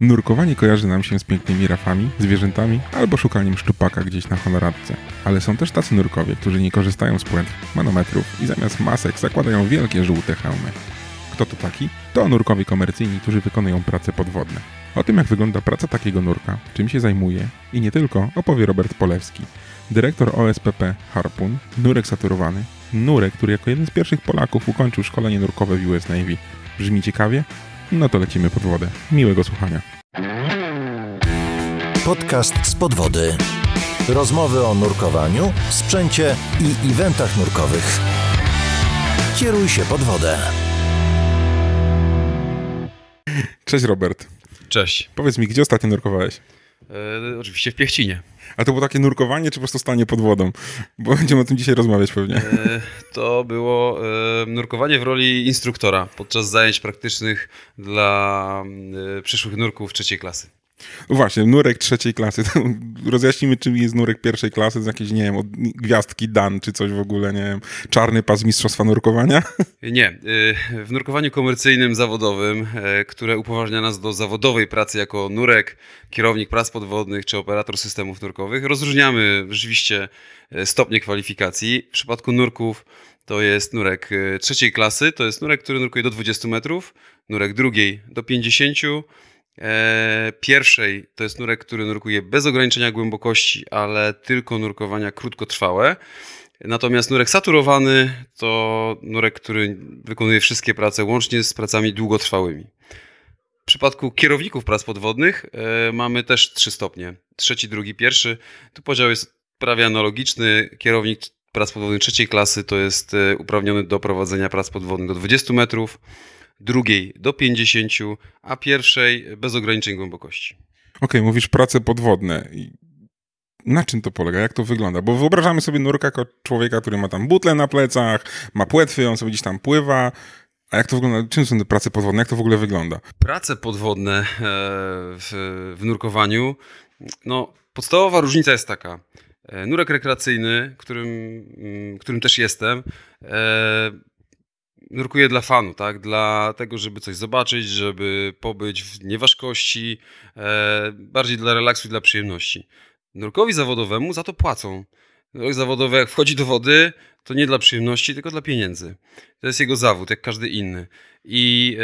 Nurkowanie kojarzy nam się z pięknymi rafami, zwierzętami albo szukaniem szczupaka gdzieś na honoradce. Ale są też tacy nurkowie, którzy nie korzystają z płetw, manometrów i zamiast masek zakładają wielkie żółte hełmy. Kto to taki? To nurkowie komercyjni, którzy wykonują prace podwodne. O tym, jak wygląda praca takiego nurka, czym się zajmuje i nie tylko, opowie Robert Polewski, dyrektor OSPP Harpun, nurek saturowany, nurek, który jako jeden z pierwszych Polaków ukończył szkolenie nurkowe w US Navy. Brzmi ciekawie? No to lecimy pod wodę. Miłego słuchania. Podcast z podwody. Rozmowy o nurkowaniu, sprzęcie i eventach nurkowych. Kieruj się pod wodę. Cześć Robert. Cześć. Powiedz mi, gdzie ostatnio nurkowałeś? E, oczywiście w Piechcinie. A to było takie nurkowanie, czy po prostu stanie pod wodą? Bo będziemy o tym dzisiaj rozmawiać pewnie. E, to było e, nurkowanie w roli instruktora podczas zajęć praktycznych dla mm, e, przyszłych nurków trzeciej klasy. No właśnie, nurek trzeciej klasy. Rozjaśnijmy, czym jest nurek pierwszej klasy, z jakiejś, nie wiem, od gwiazdki Dan czy coś w ogóle, nie wiem, czarny pas mistrzostwa nurkowania? Nie. Y, w nurkowaniu komercyjnym, zawodowym, y, które upoważnia nas do zawodowej pracy jako nurek, kierownik prac podwodnych czy operator systemów nurkowych, rozróżniamy rzeczywiście y, stopnie kwalifikacji. W przypadku nurków to jest nurek trzeciej klasy, to jest nurek, który nurkuje do 20 metrów, nurek drugiej do 50 metrów, E, pierwszej to jest nurek, który nurkuje bez ograniczenia głębokości, ale tylko nurkowania krótkotrwałe. Natomiast nurek saturowany to nurek, który wykonuje wszystkie prace łącznie z pracami długotrwałymi. W przypadku kierowników prac podwodnych e, mamy też trzy stopnie. Trzeci, drugi, pierwszy. Tu podział jest prawie analogiczny. Kierownik prac podwodnych trzeciej klasy to jest e, uprawniony do prowadzenia prac podwodnych do 20 metrów drugiej do 50, a pierwszej bez ograniczeń głębokości. Okej, okay, mówisz prace podwodne. Na czym to polega? Jak to wygląda? Bo wyobrażamy sobie nurka jako człowieka, który ma tam butle na plecach, ma płetwy, on sobie gdzieś tam pływa. A jak to wygląda? Czym są te prace podwodne? Jak to w ogóle wygląda? Prace podwodne e, w, w nurkowaniu, no podstawowa różnica jest taka. E, nurek rekreacyjny, którym, mm, którym też jestem, e, nurkuję dla fanu, tak? Dla tego, żeby coś zobaczyć, żeby pobyć w nieważkości, e, bardziej dla relaksu i dla przyjemności. Nurkowi zawodowemu za to płacą. Nurk zawodowy jak wchodzi do wody, to nie dla przyjemności, tylko dla pieniędzy. To jest jego zawód, jak każdy inny. I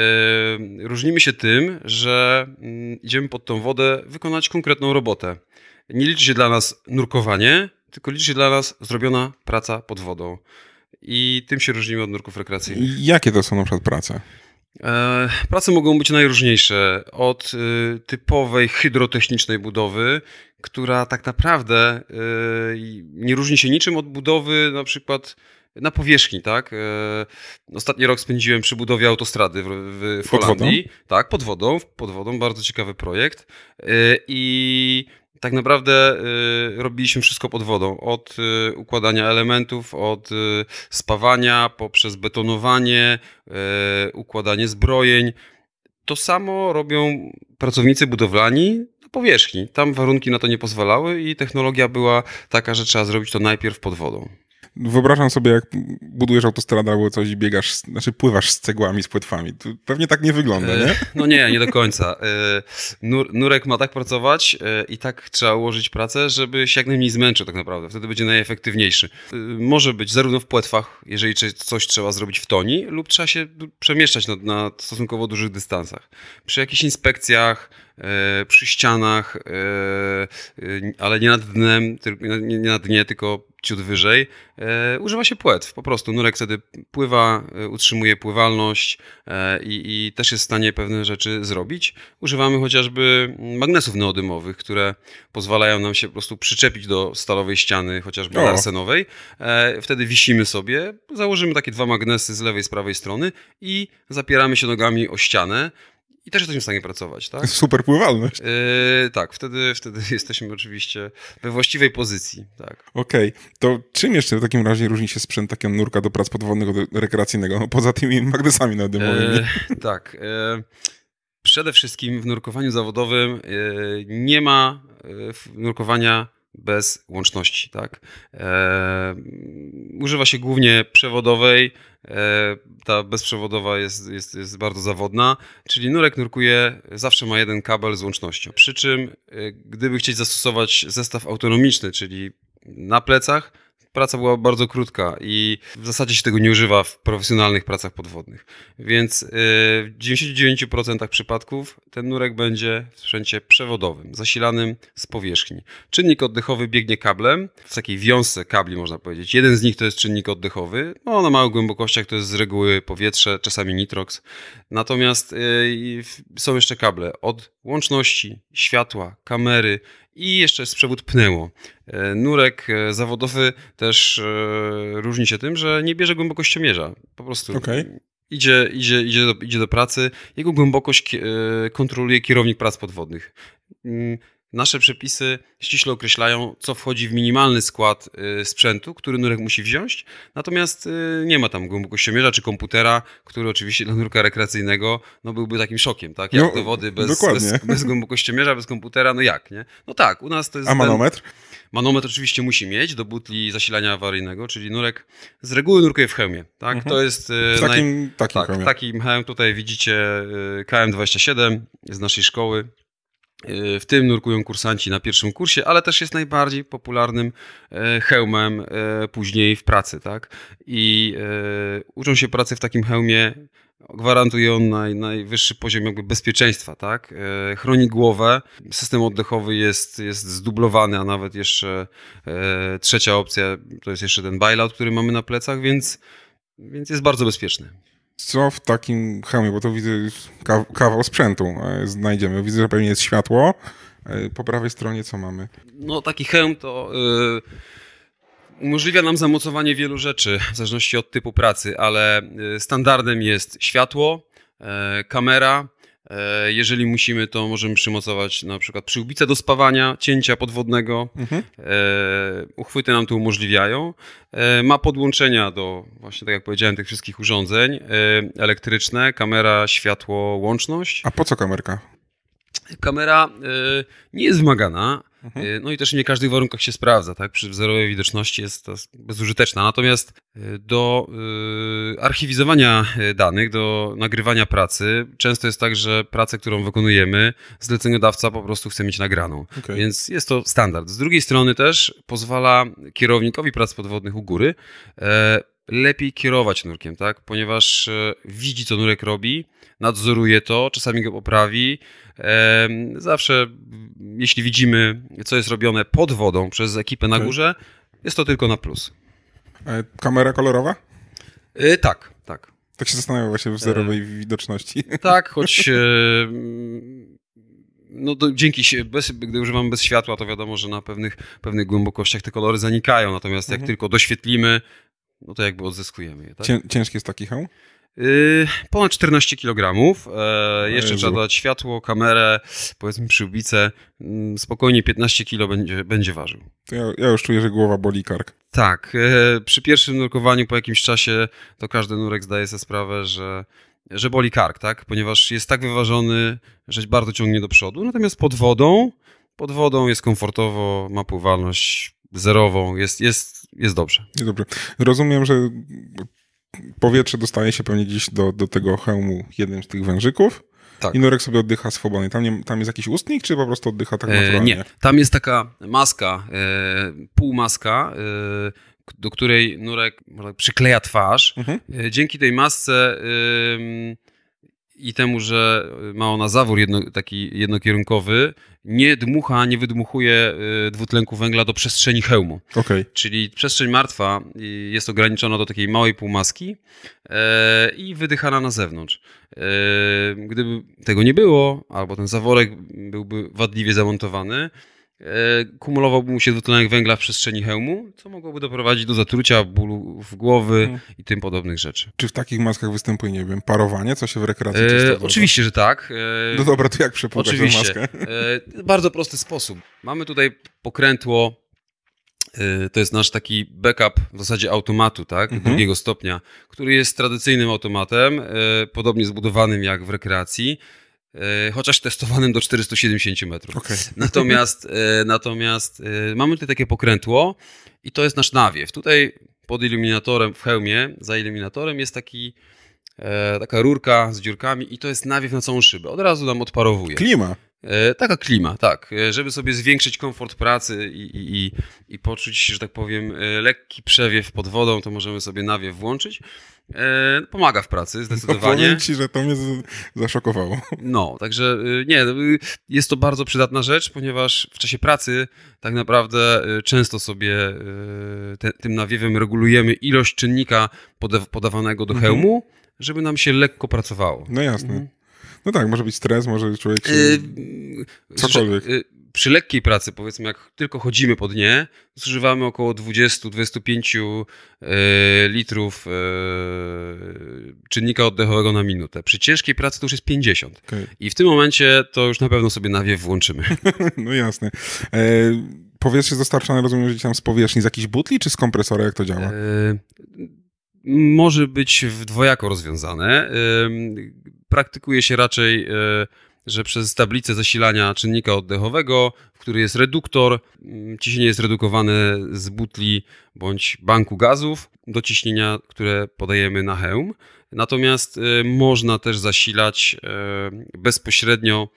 e, różnimy się tym, że m, mm, idziemy pod tą wodę wykonać konkretną robotę. Nie liczy się dla nas nurkowanie, tylko liczy się dla nas zrobiona praca pod wodą i tym się różnimy od nurków rekreacyjnych. Jakie to są na przykład prace? E, prace mogą być najróżniejsze, od e, typowej hydrotechnicznej budowy, która tak naprawdę e, nie różni się niczym od budowy na przykład na powierzchni, tak? Ostatni rok spędziłem przy budowie autostrady w, w Holandii. Pod wodą? Tak, pod wodą, pod wodą, bardzo ciekawy projekt. I tak naprawdę y, robiliśmy wszystko pod wodą. Od y, układania elementów, od y, spawania, poprzez betonowanie, układanie zbrojeń. To samo robią pracownicy budowlani na powierzchni. Tam warunki na to nie pozwalały i technologia była taka, że trzeba zrobić to najpierw pod wodą wyobrażam sobie, jak budujesz autostradę albo coś i biegasz, znaczy pływasz z cegłami, z płetwami. To pewnie tak nie wygląda, nie? E, no nie, nie do końca. E, nurek ma tak pracować e, i tak trzeba ułożyć pracę, żeby się jak najmniej zmęczył tak naprawdę. Wtedy będzie najefektywniejszy. Może być zarówno w płetwach, jeżeli coś trzeba zrobić w toni, lub trzeba się przemieszczać na, na stosunkowo dużych dystansach. Przy jakichś inspekcjach, E, przy ścianach, e, e, ale nie nad dnem, nie na dnie, tylko ciut wyżej, używa się płetw. Po prostu nurek wtedy pływa, utrzymuje pływalność i, i też jest w stanie pewne rzeczy zrobić. Używamy chociażby magnesów neodymowych, które pozwalają nam się po prostu przyczepić do stalowej ściany, chociażby o. arsenowej. Wtedy wisimy sobie, założymy takie dwa magnesy z lewej i z prawej strony i zapieramy się nogami o ścianę i też jesteśmy w stanie pracować, tak? Super pływalność. Yy, tak, wtedy, wtedy jesteśmy oczywiście we właściwej pozycji, tak. Okej, okay. to czym jeszcze w takim razie różni się sprzęt takiego nurka do prac podwodnych od rekreacyjnego, no, poza tymi magnesami nadymowymi? E, yy, tak, yy, przede wszystkim w nurkowaniu zawodowym nie ma nurkowania bez łączności, tak? E, używa się głównie przewodowej, e, ta bezprzewodowa jest, jest, jest bardzo zawodna, czyli nurek nurkuje, zawsze ma jeden kabel z łącznością. Przy czym, e, gdyby chcieć zastosować zestaw autonomiczny, czyli na plecach, praca była bardzo krótka i w zasadzie się tego nie używa w profesjonalnych pracach podwodnych. Więc y, w 99% przypadków ten nurek będzie w sprzęcie przewodowym, zasilanym z powierzchni. Czynnik oddechowy biegnie kablem, w takiej wiązce kabli można powiedzieć. Jeden z nich to jest czynnik oddechowy, no na małych głębokościach to jest z reguły powietrze, czasami nitrox. Natomiast y, są jeszcze kable od łączności, światła, kamery, i jeszcze jest przewód pneumo. E, nurek e, zawodowy też e, różni się tym, że nie bierze głębokościomierza. Po prostu okay. idzie, idzie, idzie, do, idzie do pracy. Jego głębokość kontroluje kierownik prac podwodnych. Mm, nasze przepisy ściśle określają, co wchodzi w minimalny skład y, sprzętu, który nurek musi wziąć, natomiast y, nie ma tam głębokościomierza czy komputera, który oczywiście dla nurka rekreacyjnego no byłby takim szokiem, tak? Jak no, do wody bez, bez, bez, głębokościomierza, bez komputera, no jak, nie? No tak, u nas to jest... A manometr? Ten... Manometr oczywiście musi mieć do butli zasilania awaryjnego, czyli nurek z reguły nurkuje w hełmie, tak? Mhm. To jest... Y, w takim, naj... takim tak, hełmie. takim hełm tutaj widzicie KM27 z naszej szkoły. Y, w tym nurkują kursanci na pierwszym kursie, ale też jest najbardziej popularnym e, hełmem e, później w pracy, tak? I e, uczą się pracy w takim hełmie. Gwarantuje on naj, najwyższy poziom jakby bezpieczeństwa, tak? Chroni głowę. System oddechowy jest, jest zdublowany, a nawet jeszcze trzecia opcja to jest jeszcze ten bailout, który mamy na plecach, więc, więc jest bardzo bezpieczny co w takim hełmie, bo to widzę kawał sprzętu e, znajdziemy. Widzę, że pewnie jest światło. E, po prawej stronie co mamy? No taki hełm to yy, umożliwia nam zamocowanie wielu rzeczy w zależności od typu pracy, ale standardem jest światło, kamera, E, jeżeli musimy, to możemy przymocować na przykład przyłbice do spawania, cięcia podwodnego. Mhm. E, uchwyty nam to umożliwiają. E, ma podłączenia do, właśnie tak jak powiedziałem, tych wszystkich urządzeń. Elektryczne, kamera, światło, łączność. A po co kamerka? Kamera nie jest wymagana Mhm. Y, no i też nie w każdych warunkach się sprawdza, tak? Przy zerowej widoczności jest to bezużyteczna. Natomiast y, do y, archiwizowania danych, do nagrywania pracy, często jest tak, że pracę, którą wykonujemy, zleceniodawca po prostu chce mieć nagraną. Okay. Więc jest to standard. Z drugiej strony też pozwala kierownikowi prac podwodnych u góry e, lepiej kierować nurkiem, tak? Ponieważ e, widzi, co nurek robi, nadzoruje to, czasami go poprawi. Zawsze, mm, jeśli widzimy, co jest robione pod wodą przez ekipę na e, górze, jest to tylko na plus. E, kamera kolorowa? tak, tak. Tak się zastanawiam właśnie w zerowej widoczności. Tak, choć mm, no dzięki, bez, gdy używamy bez światła, to wiadomo, że na pewnych, pewnych głębokościach te kolory zanikają, natomiast jak mhm. tylko doświetlimy, no to jakby odzyskujemy je. Tak? Ciężki jest taki hełm? Yy, ponad 14 kg. Yy, jeszcze trzeba dodać światło, kamerę, powiedzmy przyłbicę. Yy, mm, spokojnie 15 kg będzie, będzie ważył. Ja, ja, już czuję, że głowa boli kark. Tak. Yy, przy pierwszym nurkowaniu po jakimś czasie to każdy nurek zdaje sobie sprawę, że, że boli kark, tak? Ponieważ jest tak wyważony, że bardzo ciągnie do przodu. Natomiast pod wodą, pod wodą jest komfortowo, ma pływalność zerową, jest, jest jest dobrze. Jest dobrze. Rozumiem, że powietrze dostaje się pewnie gdzieś do, do tego hełmu jednym z tych wężyków. Tak. I Nurek sobie oddycha swobodnie. Tam, nie, tam jest jakiś ustnik, czy po prostu oddycha tak e, naturalnie? E, nie, tam jest taka maska, e, półmaska, e, do której Nurek przykleja twarz. Mhm. E, dzięki tej masce i temu, że y, ma ona zawór jedno, taki jednokierunkowy, nie dmucha, nie wydmuchuje y, dwutlenku węgla do przestrzeni hełmu. Okay. Czyli przestrzeń martwa y, jest ograniczona do takiej małej półmaski e, i wydychana na zewnątrz. E, gdyby tego nie było, albo ten zaworek byłby wadliwie zamontowany, E, kumulowałby mu się dwutlenek węgla w przestrzeni hełmu, co mogłoby doprowadzić do zatrucia, bólu w głowy hmm. i tym podobnych rzeczy. Czy w takich maskach występuje, nie wiem, parowanie, co się w rekreacji e, Oczywiście, że tak. E, no dobra, to jak przepłukać tę maskę? E, bardzo prosty sposób. Mamy tutaj pokrętło, e, to jest nasz taki backup w zasadzie automatu, tak, mhm. drugiego stopnia, który jest tradycyjnym automatem, e, podobnie zbudowanym jak w rekreacji. E, chociaż testowanym do 470 metrów. Okay. Natomiast, e, natomiast e, mamy tutaj takie pokrętło i to jest nasz nawiew. Tutaj pod iluminatorem, w hełmie, za iluminatorem jest taki taka rurka z dziurkami i to jest nawiew na całą szybę. Od razu nam odparowuje. Klima. E, taka klima, tak. E, żeby sobie zwiększyć komfort pracy i, i, i, poczuć, że tak powiem, e, lekki przewiew pod wodą, to możemy sobie nawiew włączyć. Pomaga w pracy, zdecydowanie. No, ci, że to mnie zaszokowało. No, także nie, no, jest to bardzo przydatna rzecz, ponieważ w czasie pracy tak naprawdę często sobie te, tym nawiewem regulujemy ilość czynnika podawanego do mhm. hełmu, żeby nam się lekko pracowało. No jasne. Mhm. No tak, może być stres, może człowiek się... Yy, cokolwiek. yy, przy lekkiej pracy, powiedzmy, jak tylko chodzimy po dnie, zużywamy około 20-25 y, litrów y, czynnika oddechowego na minutę. Przy ciężkiej pracy to już jest 50. Okay. I w tym momencie to już na pewno sobie nawiew włączymy. no jasne. E, powietrze jest dostarczane, rozumiem, że tam z powierzchni, z jakichś butli czy z kompresora, jak to działa? E, może być w dwojako rozwiązane. E, praktykuje się raczej, e, że przez tablicę zasilania czynnika oddechowego, w której jest reduktor, mm, ciśnienie jest redukowane z butli bądź banku gazów do ciśnienia, które podajemy na hełm. Natomiast e, można też zasilać e, bezpośrednio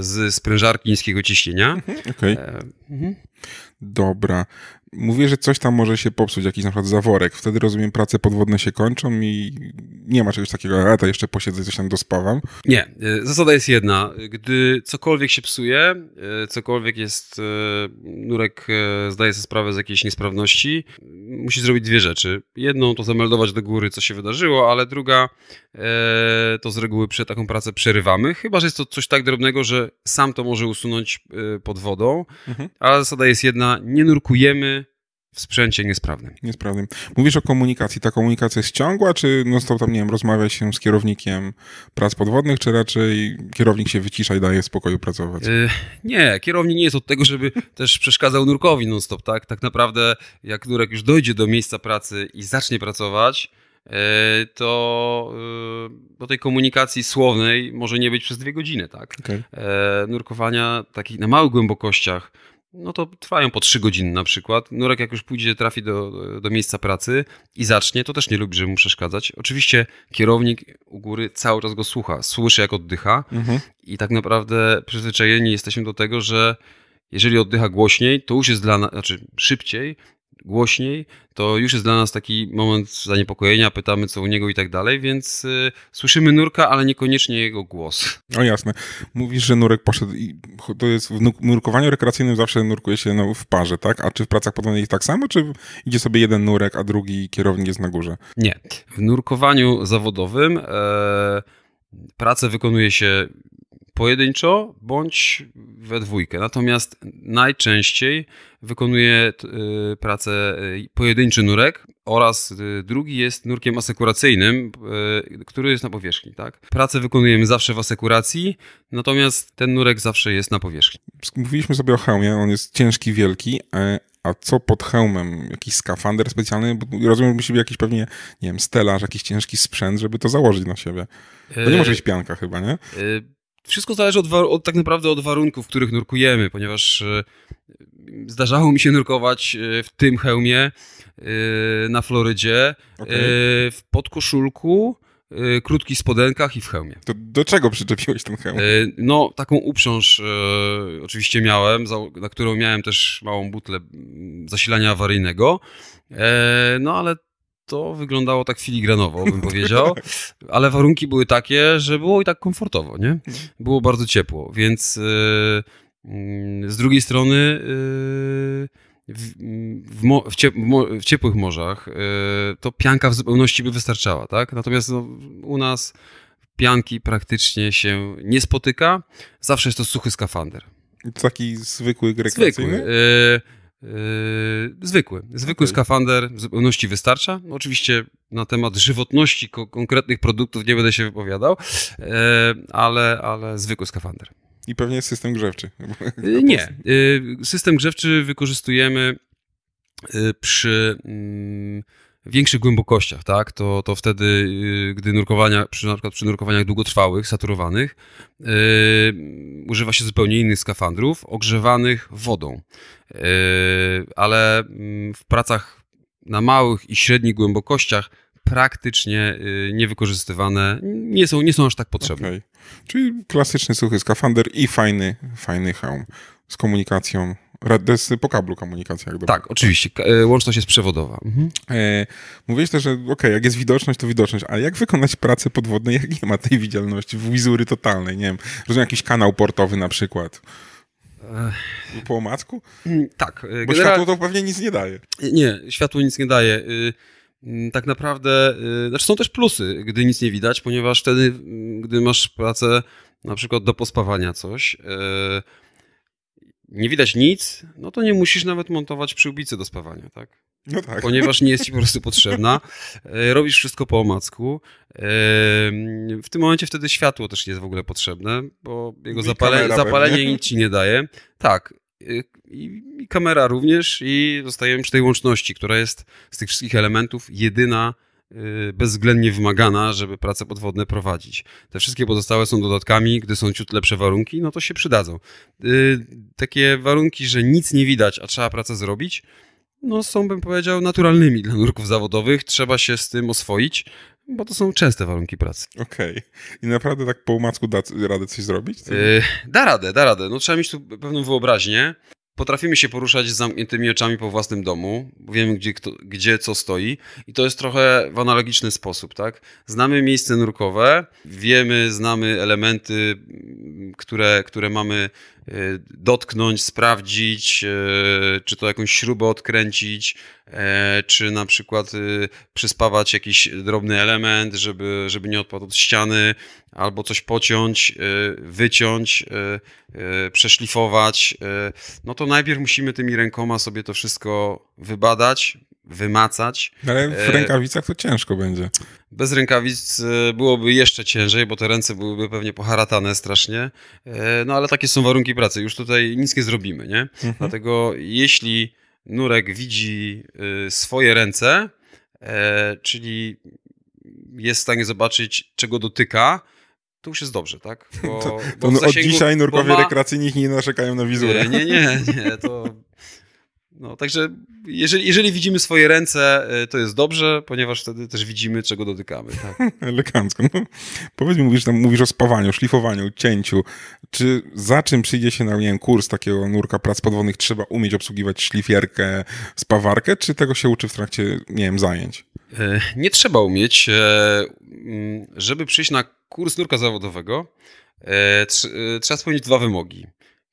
z sprężarki niskiego ciśnienia. Mhm, okej. Okay. Mhm. Dobra mówię, że coś tam może się popsuć, jakiś na przykład zaworek. Wtedy rozumiem, prace podwodne się kończą i nie ma czegoś takiego, a to jeszcze posiedzę, coś tam dospawam. Nie, e, zasada jest jedna. Gdy cokolwiek się psuje, e, cokolwiek jest, e, Nurek zdaje sobie sprawę z jakiejś niesprawności, musi zrobić dwie rzeczy. Jedną to zameldować do góry, co się wydarzyło, ale druga to z reguły przy taką pracę przerywamy, chyba, że jest to coś tak drobnego, że sam to może usunąć pod wodą, mhm. ale zasada jest jedna, nie nurkujemy w sprzęcie niesprawnym. Niesprawnym. Mówisz o komunikacji. Ta komunikacja jest ciągła, czy no stop tam, nie wiem, rozmawia się z kierownikiem prac podwodnych, czy raczej kierownik się wycisza i daje spokoju pracować? Yy, nie, kierownik nie jest od tego, żeby też przeszkadzał nurkowi non stop, tak? Tak naprawdę jak nurek już dojdzie do miejsca pracy i zacznie pracować, y, to y, do tej komunikacji słownej może nie być przez dwie godziny, tak? Okay. E, nurkowania takich na małych głębokościach no to trwają po 3 godziny na przykład. Nurek jak już pójdzie, trafi do, do miejsca pracy i zacznie, to też nie lubi, żeby mu przeszkadzać. Oczywiście kierownik u góry cały czas go słucha, słyszy jak oddycha mhm. i tak naprawdę przyzwyczajeni jesteśmy do tego, że jeżeli oddycha głośniej, to już jest dla nas, znaczy szybciej, głośniej, to już jest dla nas taki moment zaniepokojenia, pytamy co u niego i tak dalej, więc y, słyszymy Nurka, ale niekoniecznie jego głos. O no jasne. Mówisz, że Nurek poszedł i to jest w nurkowaniu rekreacyjnym zawsze nurkuje się no, w parze, tak? A czy w pracach podobnych tak samo, czy idzie sobie jeden Nurek, a drugi kierownik jest na górze? Nie. W nurkowaniu zawodowym... E, pracę wykonuje się pojedynczo bądź we dwójkę. Natomiast najczęściej wykonuje y, pracę y, pojedynczy nurek oraz y, drugi jest nurkiem asekuracyjnym, który jest na powierzchni. Tak? Pracę wykonujemy zawsze w asekuracji, natomiast ten nurek zawsze jest na powierzchni. Mówiliśmy sobie o hełmie, on jest ciężki, wielki, e, a co pod hełmem? Jakiś skafander specjalny? Bo rozumiem, musi być jakiś pewnie, nie wiem, stelaż, jakiś ciężki sprzęt, żeby to założyć na siebie. To nie e, może być pianka chyba, nie? E, wszystko zależy od, od, tak naprawdę od warunków, w których nurkujemy, ponieważ e, zdarzało mi się nurkować w tym hełmie na Florydzie, okay. w podkoszulku, Y, krótki krótkich spodenkach i w hełmie. To do czego przyczepiłeś ten hełm? Y, no, taką uprząż y, oczywiście miałem, na którą miałem też małą butlę mm, zasilania awaryjnego, e, no ale to wyglądało tak filigranowo, bym powiedział, ale warunki były takie, że było i tak komfortowo, nie? Było bardzo ciepło, więc mm, z drugiej strony w, w, w, ciepłych morzach e, to pianka w zupełności by wystarczała, tak? Natomiast no, u nas pianki praktycznie się nie spotyka. Zawsze jest to suchy skafander. Taki zwykły grecki. E, e, zwykły. zwykły, zwykły okay. skafander w zupełności wystarcza. Oczywiście na temat żywotności konkretnych produktów nie będę się wypowiadał, ale, ale zwykły skafander. I pewnie system grzewczy. Y, nie. Y, system grzewczy wykorzystujemy y, przy mm, większych głębokościach, tak? To, to wtedy, gdy nurkowania, przy, na przykład przy nurkowaniach długotrwałych, saturowanych, używa się zupełnie innych skafandrów, ogrzewanych wodą. ale mm, w pracach na małych i średnich głębokościach praktycznie niewykorzystywane, nie są, nie są aż tak potrzebne. Okay. Czyli klasyczny suchy skafander i fajny, fajny hełm z komunikacją. Radesy po kablu komunikacja. Jak tak, oczywiście. E, łączność jest przewodowa. Mhm. E, mówiłeś też, że okej, okay, jak jest widoczność, to widoczność, ale jak wykonać pracę podwodną, jak nie ma tej widzialności, wizury totalnej, nie wiem, rozumiem, jakiś kanał portowy na przykład. Po omacku? Mm, tak. E, Bo światło to pewnie nic nie daje. Nie, światło nic nie daje. Y, Mm, tak naprawdę, y, znaczy są też plusy, gdy nic nie widać, ponieważ wtedy, mm, gdy masz pracę na przykład do pospawania coś, y, nie widać nic, no to nie musisz nawet montować przyłbicy do spawania, tak? No tak. Ponieważ nie jest ci po prostu potrzebna. Y, robisz wszystko po omacku. W tym momencie wtedy światło też nie jest w ogóle potrzebne, bo jego zapale, zapalenie nic ci nie daje. Tak, Y, i, i kamera również i zostajemy przy tej łączności, która jest z tych wszystkich elementów jedyna, y, bezwzględnie wymagana, żeby prace podwodne prowadzić. Te wszystkie pozostałe są dodatkami, gdy są ciut lepsze warunki, no to się przydadzą. Y, takie warunki, że nic nie widać, a trzeba pracę zrobić, no są, bym powiedział, naturalnymi dla nurków zawodowych. Trzeba się z tym oswoić bo to są częste warunki pracy. Okej. Okay. I naprawdę tak po umacku da radę coś zrobić? Co? Yy, da radę, da radę. No trzeba mieć tu pewną wyobraźnię. Potrafimy się poruszać z zamkniętymi oczami po własnym domu, wiemy gdzie, kto, gdzie co stoi i to jest trochę w analogiczny sposób, tak? Znamy miejsce nurkowe, wiemy, znamy elementy, mm, które, które mamy Y, dotknąć, sprawdzić, y, czy to jakąś śrubę odkręcić, e, czy na przykład y, przyspawać jakiś drobny element, żeby, żeby nie odpadł od ściany, albo coś pociąć, wyciąć, przeszlifować. No to najpierw musimy tymi rękoma sobie to wszystko wybadać, wymacać. Ale w e, rękawicach to ciężko będzie. Bez rękawic e, byłoby jeszcze ciężej, bo te ręce byłyby pewnie poharatane strasznie. E, no ale takie są warunki pracy. Już tutaj nic nie zrobimy, nie? Mhm. Dlatego jeśli Nurek widzi swoje ręce, czyli jest w stanie zobaczyć, czego dotyka, to już jest dobrze, tak? Bo, to, to bo zasięgu, od dzisiaj nurkowie ma... rekreacyjni nie narzekają na wizurę. Nie, nie, nie, nie to no, także jeżeli, jeżeli widzimy swoje ręce, y, to jest dobrze, ponieważ wtedy też widzimy, czego dotykamy. Tak. Elegancko. No, powiedz mi, mówisz, tam, mówisz o spawaniu, szlifowaniu, cięciu. Czy za czym przyjdzie się na, nie wiem, kurs takiego nurka prac podwodnych? Trzeba umieć obsługiwać szlifierkę, spawarkę, czy tego się uczy w trakcie, nie wiem, zajęć? E, nie trzeba umieć. E, mm, żeby przyjść na kurs nurka zawodowego, e, trzeba spełnić dwa wymogi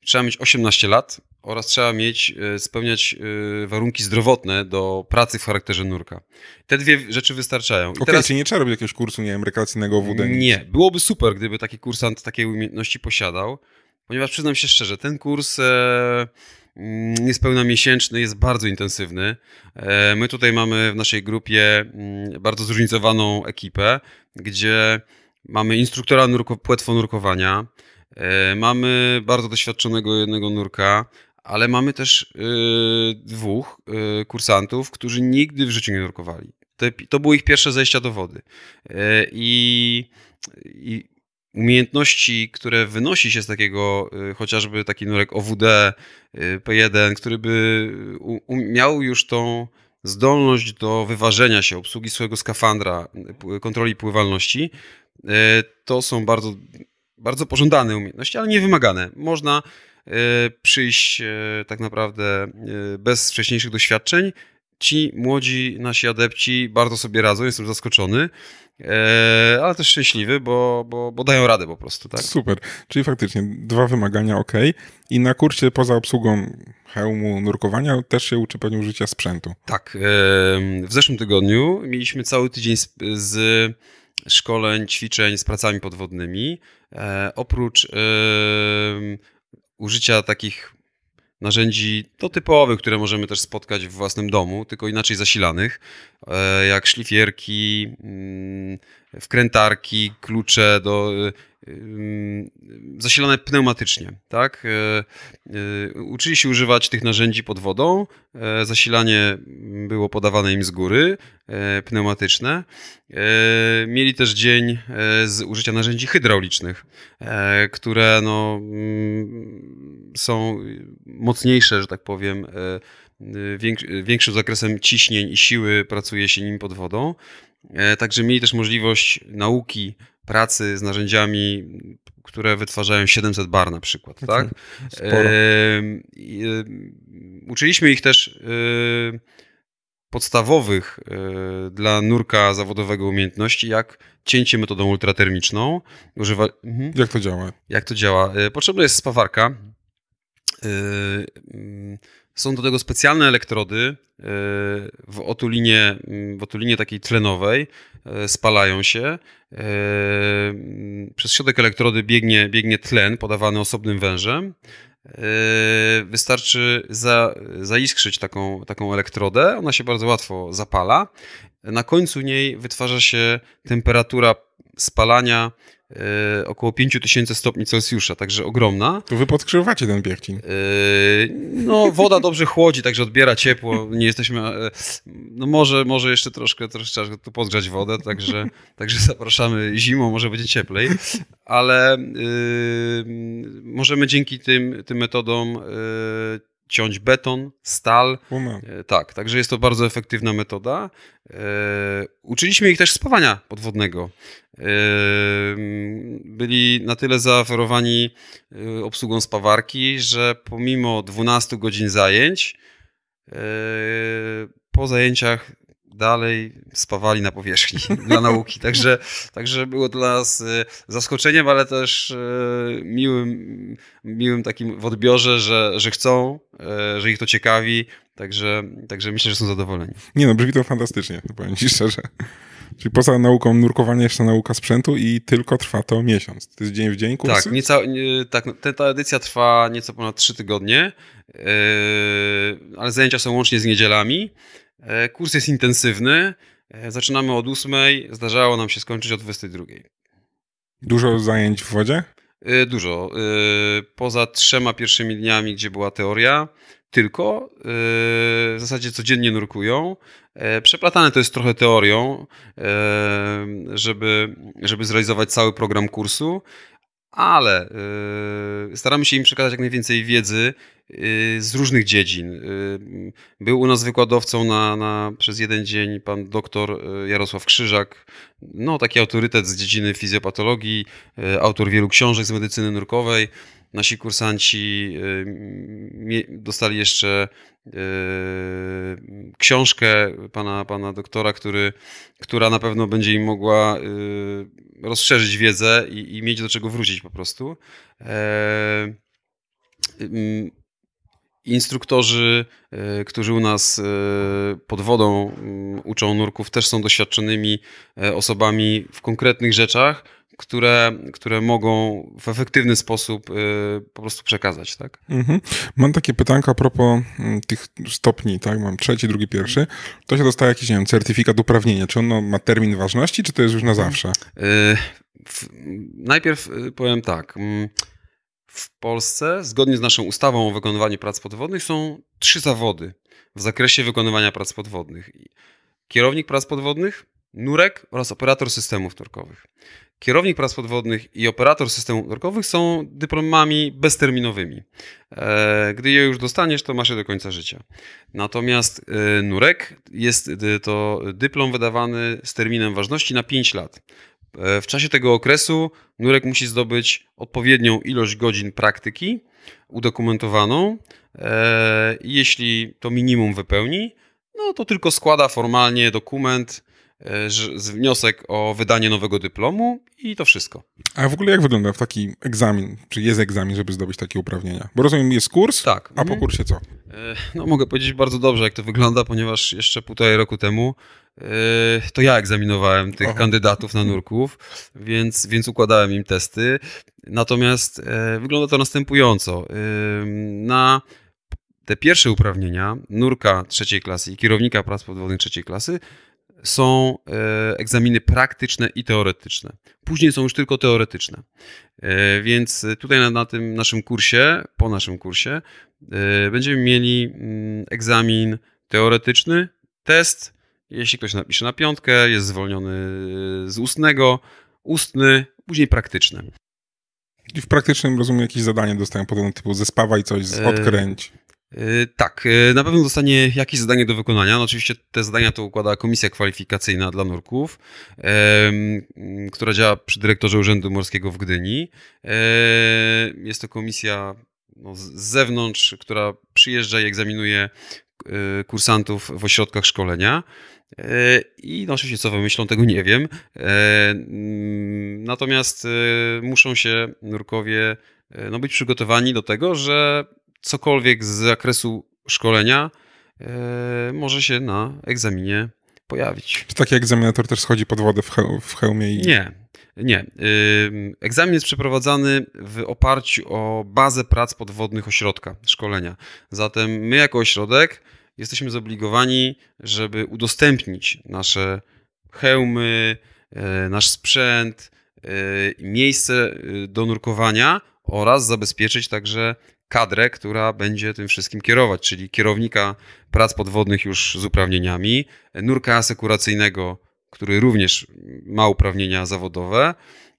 trzeba mieć 18 lat oraz trzeba mieć, e, spełniać e, warunki zdrowotne do pracy w charakterze nurka. Te dwie rzeczy wystarczają. Okej, okay, teraz... czyli nie trzeba robić jakiegoś kursu, nie wiem, rekreacyjnego WD? Nie, byłoby super, gdyby taki kursant takie umiejętności posiadał, ponieważ przyznam się szczerze, ten kurs... E mm, niespełna miesięczny jest bardzo intensywny. E, my tutaj mamy w naszej grupie mm, bardzo zróżnicowaną ekipę, gdzie mamy instruktora nurko, nurkowania, E, mamy bardzo doświadczonego jednego nurka, ale mamy też e, dwóch e, kursantów, którzy nigdy w życiu nie nurkowali. To, było były ich pierwsze zejścia do wody. I, i umiejętności, które wynosi się z takiego, chociażby taki nurek OWD P1, który by miał już tą zdolność do wyważenia się, obsługi swojego skafandra, kontroli pływalności, to są bardzo bardzo pożądane umiejętności, ale niewymagane. Można e, przyjść e, tak naprawdę e, bez wcześniejszych doświadczeń. Ci młodzi nasi adepci bardzo sobie radzą, jestem zaskoczony, ale też szczęśliwy, bo, bo, bo dają radę po prostu. Tak? Super, czyli faktycznie dwa wymagania ok. I na kurcie poza obsługą hełmu nurkowania też się uczy pewnie użycia sprzętu. Tak, w zeszłym tygodniu mieliśmy cały tydzień z, z szkoleń, ćwiczeń z pracami podwodnymi. E, oprócz użycia takich narzędzi to no, typowych, które możemy też spotkać w własnym domu, tylko inaczej zasilanych, e, jak szlifierki, mm, wkrętarki, klucze do zasilane pneumatycznie, tak? E, e, uczyli się używać tych narzędzi pod wodą, e, zasilanie było podawane im z góry, pneumatyczne. Mieli też dzień z użycia narzędzi hydraulicznych, które no, mm, są mocniejsze, że tak powiem, większym zakresem ciśnień i siły pracuje się nim pod wodą. E, także mieli też możliwość nauki, pracy z narzędziami, które wytwarzają 700 bar na przykład. Mhm. Tak? Sporo. E, e, uczyliśmy ich też podstawowych dla nurka zawodowego umiejętności, jak cięcie metodą ultratermiczną. Używa... Mhm. Jak to działa? Jak to działa? Potrzebna jest spawarka są do tego specjalne elektrody e, w otulinie, w otulinie takiej tlenowej, e, spalają się. E, przez środek elektrody biegnie, biegnie tlen podawany osobnym wężem. Wystarczy za, zaiskrzyć taką, taką elektrodę, ona się bardzo łatwo zapala. Na końcu niej wytwarza się temperatura spalania E, około 5000 stopni Celsjusza, także ogromna. Tu wy podkrzywacie ten Biercin. E, no, woda dobrze chłodzi, także odbiera ciepło. Nie jesteśmy. E, no, może, może jeszcze troszkę, troszkę tu podgrzać wodę, także, także zapraszamy zimą, może będzie cieplej, ale możemy dzięki tym, tym metodom ciąć beton, stal. E, tak, także jest to bardzo efektywna metoda. E, uczyliśmy ich też spawania podwodnego. E, mm, byli na tyle zaawansowani obsługą spawarki, że pomimo 12 godzin zajęć, po zajęciach dalej spawali na powierzchni dla nauki. Także, także było dla nas y, zaskoczeniem, ale też y, miłym, miłym takim w odbiorze, że, że chcą, y, że ich to ciekawi. Także, także myślę, że są zadowoleni. Nie no, brzmi to fantastycznie, powiem ci szczerze. Czyli poza nauką nurkowania jeszcze nauka sprzętu i tylko trwa to miesiąc. To jest dzień w dzień kursy? Tak, nieca, nie, tak no, ta, ta edycja trwa nieco ponad trzy tygodnie, yy, ale zajęcia są łącznie z niedzielami. E, kurs jest intensywny. E, zaczynamy od ósmej, Zdarzało nam się skończyć o 22. Dużo zajęć w wodzie? E, dużo. Poza trzema pierwszymi dniami, gdzie była teoria, tylko w zasadzie codziennie nurkują. Przeplatane to jest trochę teorią, żeby, żeby zrealizować cały program kursu ale y, staramy się im przekazać jak najwięcej wiedzy y, z różnych dziedzin. Y, był u nas wykładowcą na, na, przez jeden dzień pan doktor Jarosław Krzyżak, no taki autorytet z dziedziny fizjopatologii, autor wielu książek z medycyny nurkowej. Nasi kursanci dostali jeszcze Yy, książkę pana, pana doktora, który, która na pewno będzie im mogła yy, rozszerzyć wiedzę i, i mieć do czego wrócić po prostu. Yy, mm, instruktorzy, którzy u nas pod wodą uczą nurków, też są doświadczonymi osobami w konkretnych rzeczach, które, które mogą w efektywny sposób y, po prostu przekazać, tak? Mhm. Mam takie pytanko a propos mm, tych stopni, tak? Mam trzeci, drugi, pierwszy. To się dostaje jakiś, nie wiem, certyfikat uprawnienia. Czy ono ma termin ważności, czy to jest już na mhm. zawsze? Y, najpierw y, powiem tak. Mm, w Polsce, zgodnie z naszą ustawą o wykonywaniu prac podwodnych, są trzy zawody w zakresie wykonywania prac podwodnych. Kierownik prac podwodnych, nurek oraz operator systemów torkowych. Kierownik prac podwodnych i operator systemów nurkowych są dyplomami bezterminowymi. E, gdy je już dostaniesz, to masz je do końca życia. Natomiast e, nurek jest e, to dyplom wydawany z terminem ważności na 5 lat. W czasie tego okresu nurek musi zdobyć odpowiednią ilość godzin praktyki udokumentowaną. Jeśli to minimum wypełni, no to tylko składa formalnie dokument E, wniosek o wydanie nowego dyplomu i to wszystko. A w ogóle jak wygląda taki egzamin? Czy jest egzamin, żeby zdobyć takie uprawnienia? Bo rozumiem, jest kurs, tak. a po mhm. kursie co? E, no mogę powiedzieć bardzo dobrze, jak to wygląda, ponieważ jeszcze półtorej roku temu e, to ja egzaminowałem tych Aha. kandydatów na nurków, więc, więc układałem im testy. Natomiast wygląda to następująco. Na te pierwsze uprawnienia nurka trzeciej klasy i kierownika prac podwodnych trzeciej klasy są e, egzaminy praktyczne i teoretyczne. Później są już tylko teoretyczne. E, więc tutaj na, na tym naszym kursie, po naszym kursie, e, będziemy mieli mm, egzamin teoretyczny, test. Jeśli ktoś napisze na piątkę, jest zwolniony z ustnego, ustny, później praktyczny. I w praktycznym rozumiem jakieś zadanie dostają potem typu i coś, odkręć. Y, tak, y, na pewno zostanie jakieś zadanie do wykonania. No oczywiście te zadania to układa Komisja Kwalifikacyjna dla Nurków, która działa przy dyrektorze Urzędu Morskiego w Gdyni. E, jest to komisja no, z zewnątrz, która przyjeżdża i egzaminuje y, kursantów w ośrodkach szkolenia. E, I no oczywiście co wymyślą, tego nie wiem. E, mm, natomiast muszą się nurkowie no, być przygotowani do tego, że cokolwiek z zakresu szkolenia e, może się na egzaminie pojawić. Czy taki egzaminator też schodzi pod wodę w, heł, w hełmie? I... Nie, nie. Egzamin jest przeprowadzany w oparciu o bazę prac podwodnych ośrodka szkolenia. Zatem my jako ośrodek jesteśmy zobligowani, żeby udostępnić nasze hełmy, e, nasz sprzęt, e, miejsce y, do nurkowania oraz zabezpieczyć także kadrę, która będzie tym wszystkim kierować, czyli kierownika prac podwodnych już z uprawnieniami, nurka asekuracyjnego, który również ma uprawnienia zawodowe,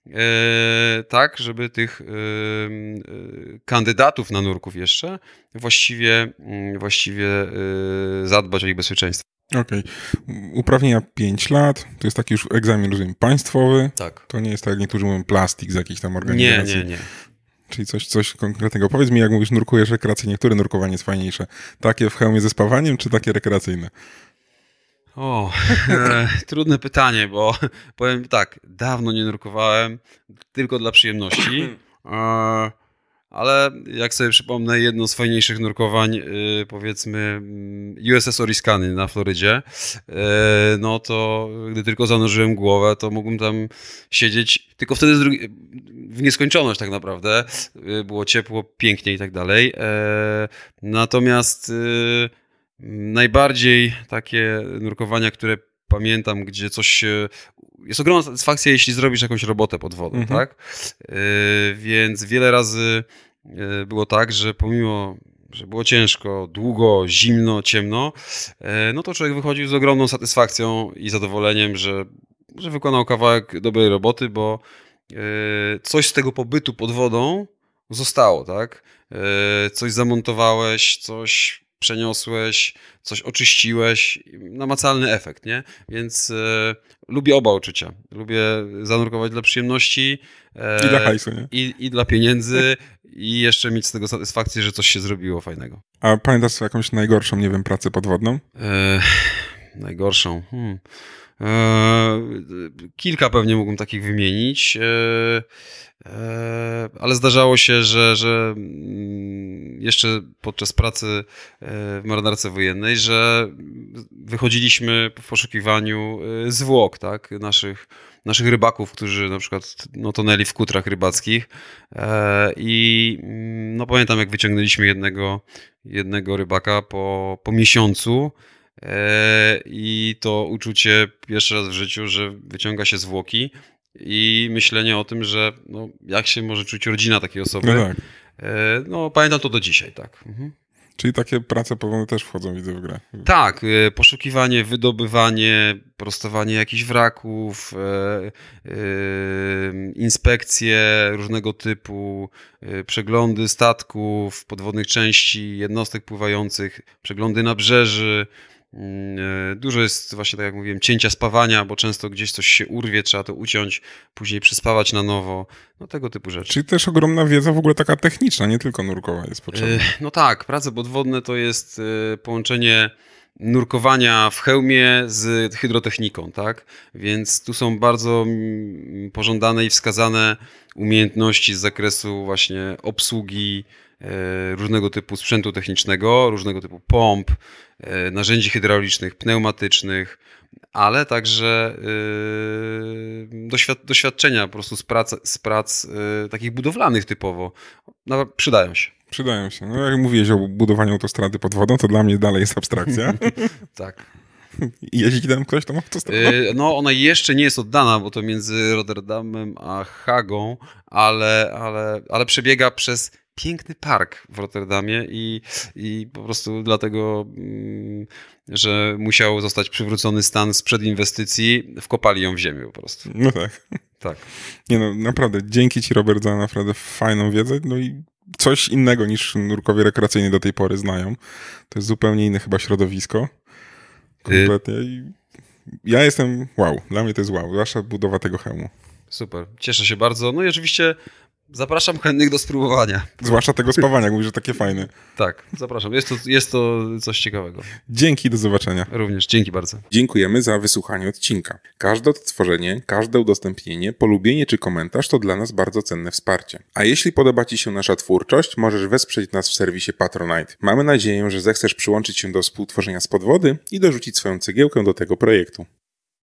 e, tak, żeby tych e, e, kandydatów na nurków jeszcze właściwie, mm, właściwie zadbać o ich bezpieczeństwo. Okej. Okay. Uprawnienia 5 lat, to jest taki już egzamin, rozumiem, państwowy. Tak. To nie jest tak, jak niektórzy mówią, plastik z jakiejś tam organizacji. Nie, nie, nie. Czyli coś, coś konkretnego. Powiedz mi, jak mówisz, nurkujesz rekreacyjnie, które nurkowanie jest fajniejsze? Takie w hełmie ze spawaniem, czy takie rekreacyjne? O, e, trudne pytanie, bo powiem tak, dawno nie nurkowałem, tylko dla przyjemności. E, ale jak sobie przypomnę, jedno z fajniejszych nurkowań, y, powiedzmy mm, USS Oriskany na Florydzie, y, no to gdy tylko zanurzyłem głowę, to mógłbym tam siedzieć, tylko wtedy w nieskończoność tak naprawdę, y, było ciepło, pięknie i tak dalej, e, natomiast najbardziej takie nurkowania, które pamiętam, gdzie coś. Jest ogromna satysfakcja, jeśli zrobisz jakąś robotę pod wodą, mhm. tak? E, więc wiele razy e, było tak, że pomimo że było ciężko, długo, zimno, ciemno, e, no to człowiek wychodził z ogromną satysfakcją i zadowoleniem, że, że wykonał kawałek dobrej roboty, bo coś z tego pobytu pod wodą zostało, tak? Coś zamontowałeś, coś przeniosłeś, coś oczyściłeś, namacalny efekt, nie? Więc e, lubię oba uczucia. Lubię zanurkować dla przyjemności. E, I dla hajsu, nie? I, i dla pieniędzy i jeszcze mieć z tego satysfakcję, że coś się zrobiło fajnego. A pamiętasz jakąś najgorszą, nie wiem, pracę podwodną? E, najgorszą? Hmm. Eee, kilka pewnie mógłbym takich wymienić, eee, eee, ale zdarzało się, że, że mm, jeszcze podczas pracy w marynarce wojennej, że wychodziliśmy w poszukiwaniu zwłok tak, naszych, naszych rybaków, którzy na przykład no, tonęli w kutrach rybackich. I mm, no, pamiętam, jak wyciągnęliśmy jednego, jednego rybaka po, po miesiącu. E, i to uczucie pierwszy raz w życiu, że wyciąga się zwłoki i myślenie o tym, że no, jak się może czuć rodzina takiej osoby. No, tak. E, no pamiętam to do dzisiaj, tak. Mhm. Czyli takie prace powolne też wchodzą, widzę, w grę. Tak, e, poszukiwanie, wydobywanie, prostowanie jakichś wraków, inspekcje różnego typu, przeglądy statków, podwodnych części, jednostek pływających, przeglądy nabrzeży, Mm, e, dużo jest właśnie, tak jak mówiłem, cięcia spawania, bo często gdzieś coś się urwie, trzeba to uciąć, później przyspawać na nowo, no tego typu rzeczy. Czyli też ogromna wiedza w ogóle taka techniczna, nie tylko nurkowa jest e, potrzebna. No tak, prace podwodne to jest e, połączenie nurkowania w hełmie z hydrotechniką, tak? Więc tu są bardzo mm, pożądane i wskazane umiejętności z zakresu właśnie obsługi E, różnego typu sprzętu technicznego, różnego typu pomp, e, narzędzi hydraulicznych, pneumatycznych, ale także e, doświadczenia po prostu z prac, z prac takich budowlanych typowo no, przydają się. Przydają się. No jak mówiłeś o budowaniu autostrady pod wodą, to dla mnie dalej jest abstrakcja. tak. Jeździ tam ktoś tą autostradą? Yy, no ona jeszcze nie jest oddana, bo to między Rotterdamem a Hagą, ale, ale, ale przebiega przez piękny park w Rotterdamie i, i po prostu dlatego, mm, że musiał zostać przywrócony stan sprzed inwestycji, wkopali ją w ziemię po prostu. No tak. Tak. Nie no, naprawdę, dzięki Ci Robert za naprawdę fajną wiedzę, no i coś innego niż nurkowie rekreacyjni do tej pory znają. To jest zupełnie inne chyba środowisko. Y- Kompletnie. Y ja jestem wow, dla mnie to jest wow, zwłaszcza budowa tego hełmu. Super, cieszę się bardzo. No i oczywiście Zapraszam chętnych do spróbowania. Zwłaszcza tego spawania, mówisz, że takie fajne. Tak, zapraszam. Jest to, jest to coś ciekawego. Dzięki, do zobaczenia. Również, dzięki bardzo. Dziękujemy za wysłuchanie odcinka. Każde odtworzenie, każde udostępnienie, polubienie czy komentarz to dla nas bardzo cenne wsparcie. A jeśli podoba Ci się nasza twórczość, możesz wesprzeć nas w serwisie Patronite. Mamy nadzieję, że zechcesz przyłączyć się do współtworzenia z podwody i dorzucić swoją cegiełkę do tego projektu.